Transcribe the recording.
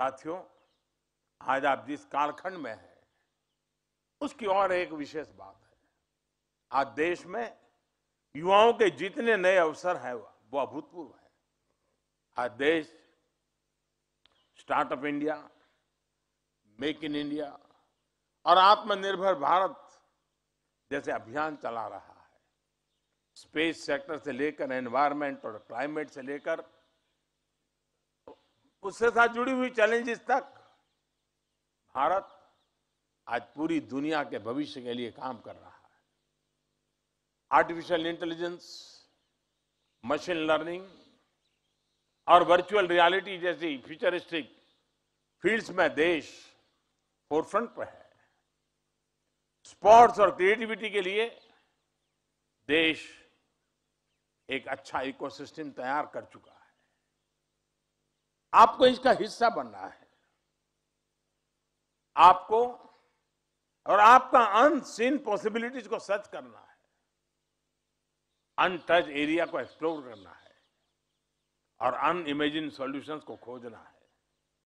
साथियों आज आप जिस कालखंड में हैं उसकी और एक विशेष बात है आज देश में युवाओं के जितने नए अवसर हैं वो अभूतपूर्व है आज देश startup India make in India और आत्मनिर्भर भारत जैसे अभियान चला रहा है स्पेस सेक्टर से लेकर एनवायरमेंट और क्लाइमेट से लेकर उससे साथ जुड़ी हुई चैलेंजेस तक भारत आज पूरी दुनिया के भविष्य के लिए काम कर रहा है आर्टिफिशियल इंटेलिजेंस मशीन लर्निंग और वर्चुअल रियलिटी जैसी फ्यूचरिस्टिक फील्ड्स में देश फोरफ्रंट पर है स्पोर्ट्स और क्रिएटिविटी के लिए देश एक अच्छा इकोसिस्टम तैयार कर चुका है आपको इसका हिस्सा बनना है आपको और आपका अनसीन पॉसिबिलिटीज को सर्च करना है अनटच एरिया को एक्सप्लोर करना है और अनइमेजिन सॉल्यूशंस को खोजना है